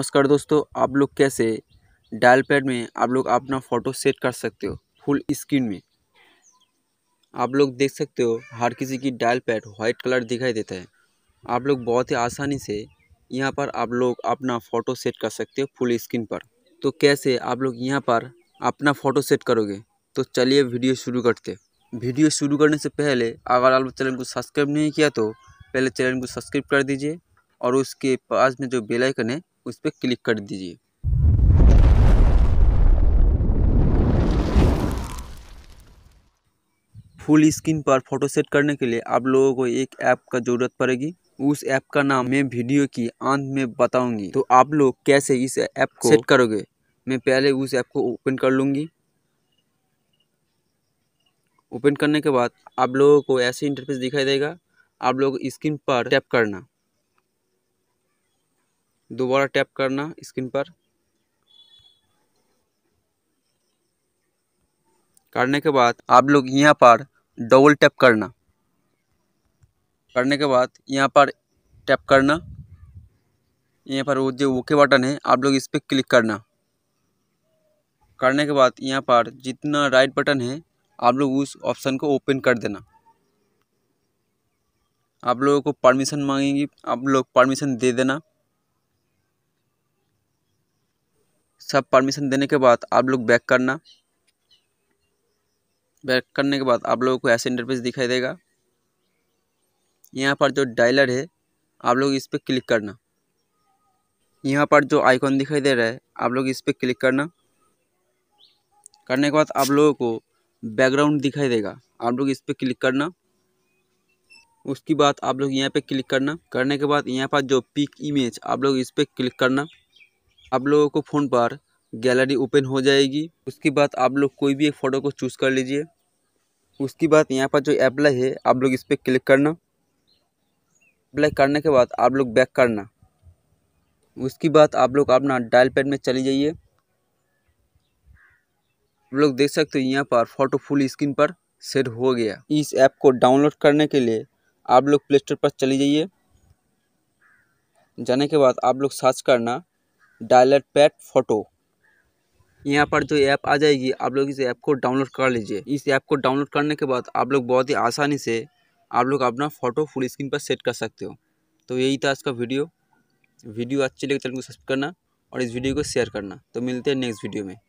नमस्कार दोस्तों आप लोग कैसे डायल पैड में आप लोग अपना फ़ोटो सेट कर सकते हो फुल स्क्रीन में आप लोग देख सकते हो हर किसी की डायल पैड वाइट कलर दिखाई देता है आप लोग बहुत ही आसानी से यहाँ पर आप लोग अपना फ़ोटो सेट कर सकते हो फुल स्क्रीन पर तो कैसे आप लोग यहाँ पर अपना फ़ोटो सेट करोगे तो चलिए वीडियो शुरू करते वीडियो शुरू करने से पहले अगर आप चैनल को सब्सक्राइब नहीं किया तो पहले चैनल को सब्सक्राइब कर दीजिए और उसके पास में जो बेलाइकन है उस पर क्लिक कर दीजिए फुल स्क्रीन पर फोटो सेट करने के लिए आप लोगों को एक ऐप का ज़रूरत पड़ेगी उस ऐप का नाम मैं वीडियो की अंत में बताऊंगी तो आप लोग कैसे इस ऐप को सेट करोगे मैं पहले उस ऐप को ओपन कर लूंगी ओपन करने के बाद आप लोगों को ऐसे इंटरफेस दिखाई देगा आप लोग स्क्रीन पर टैप करना दोबारा टैप करना स्क्रीन पर करने के बाद आप लोग यहाँ पर डबल टैप करना करने के बाद यहाँ पर टैप करना यहाँ पर वो जो ओके बटन है आप लोग इस पर क्लिक करना करने के बाद यहाँ पर जितना राइट बटन है आप लोग उस ऑप्शन को ओपन कर देना आप लोगों को परमिशन मांगेंगी आप लोग परमिशन दे देना सब परमिशन देने के बाद आप लोग बैक करना बैक करने के बाद आप लोगों को ऐसे इंटरफेस दिखाई देगा यहाँ पर जो डायलर है आप लोग इस पर क्लिक करना यहाँ पर जो आइकॉन दिखाई दे रहा है आप लोग इस पर क्लिक करना करने के बाद आप लोगों को बैकग्राउंड दिखाई देगा आप लोग इस पर क्लिक करना उसके बाद आप लोग यहाँ पे क्लिक करना करने के बाद यहाँ पर जो पिक इमेज आप लोग इस पर क्लिक करना आप लोगों को फ़ोन पर गैलरी ओपन हो जाएगी उसके बाद आप लोग कोई भी एक फ़ोटो को चूज़ कर लीजिए उसके बाद यहाँ पर जो अप्लाई है आप लोग इस पर क्लिक करना अप्लाई करने के बाद आप लोग बैक करना उसके बाद आप लोग अपना डायल पैड में चली जाइए आप लोग देख सकते हो यहाँ पर फ़ोटो फुल स्क्रीन पर सेट हो गया इस ऐप को डाउनलोड करने के लिए आप लोग प्ले स्टोर पर चली जाइए जाने के बाद आप लोग सर्च करना डायलर पैड फोटो यहाँ पर जो ऐप आ जाएगी आप लोग इस ऐप को डाउनलोड कर लीजिए इस ऐप को डाउनलोड करने के बाद आप लोग बहुत ही आसानी से आप लोग अपना फ़ोटो फुल स्क्रीन पर सेट कर सकते हो तो यही था आज का वीडियो वीडियो अच्छी लगे तो चैनल को सब्सक्राइब करना और इस वीडियो को शेयर करना तो मिलते हैं नेक्स्ट वीडियो में